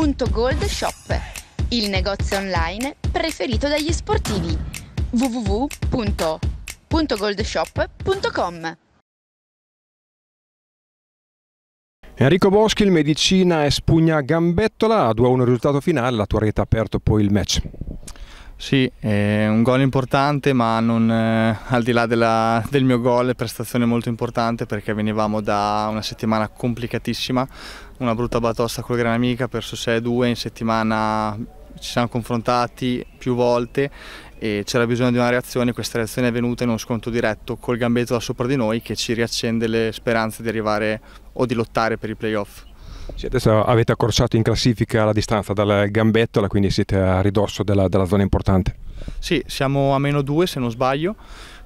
www.goldshop, il negozio online preferito dagli sportivi. www.goldshop.com Enrico Boschi, il medicina e Spugna Gambettola, 2-1 risultato finale, la tua rete ha aperto poi il match. Sì, è un gol importante, ma non, eh, al di là della, del mio gol, prestazione molto importante perché venivamo da una settimana complicatissima, una brutta batosta col Gran Amica, perso 6-2, in settimana ci siamo confrontati più volte e c'era bisogno di una reazione, questa reazione è venuta in uno sconto diretto col gambetto da sopra di noi che ci riaccende le speranze di arrivare o di lottare per i playoff. Sì, adesso avete accorciato in classifica la distanza dal Gambettola, quindi siete a ridosso della, della zona importante. Sì, siamo a meno 2 se non sbaglio.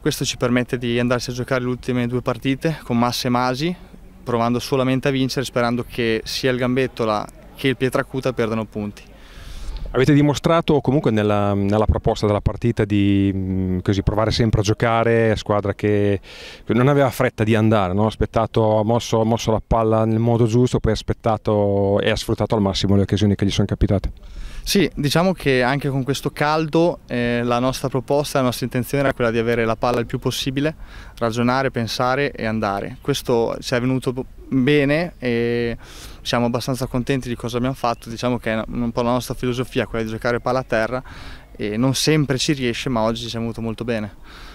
Questo ci permette di andarsi a giocare le ultime due partite con Masse e Masi, provando solamente a vincere, sperando che sia il Gambettola che il Pietracuta perdano punti. Avete dimostrato comunque nella, nella proposta della partita di mm, così, provare sempre a giocare, squadra che non aveva fretta di andare, no? ha aspettato, ha mosso, mosso la palla nel modo giusto, poi ha aspettato e ha sfruttato al massimo le occasioni che gli sono capitate. Sì, diciamo che anche con questo caldo eh, la nostra proposta, la nostra intenzione era quella di avere la palla il più possibile, ragionare, pensare e andare. Questo ci è venuto bene e siamo abbastanza contenti di cosa abbiamo fatto, diciamo che è un po' la nostra filosofia quella di giocare palla a terra e non sempre ci riesce ma oggi ci siamo avuto molto bene.